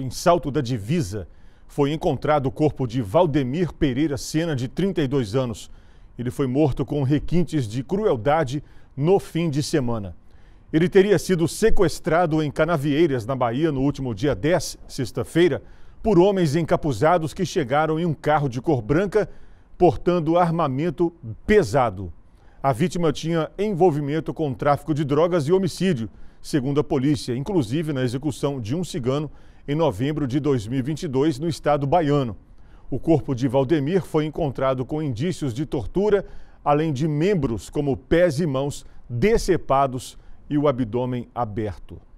Em Salto da Divisa, foi encontrado o corpo de Valdemir Pereira Sena, de 32 anos. Ele foi morto com requintes de crueldade no fim de semana. Ele teria sido sequestrado em Canavieiras, na Bahia, no último dia 10, sexta-feira, por homens encapuzados que chegaram em um carro de cor branca portando armamento pesado. A vítima tinha envolvimento com tráfico de drogas e homicídio, segundo a polícia, inclusive na execução de um cigano em novembro de 2022 no estado baiano. O corpo de Valdemir foi encontrado com indícios de tortura, além de membros como pés e mãos decepados e o abdômen aberto.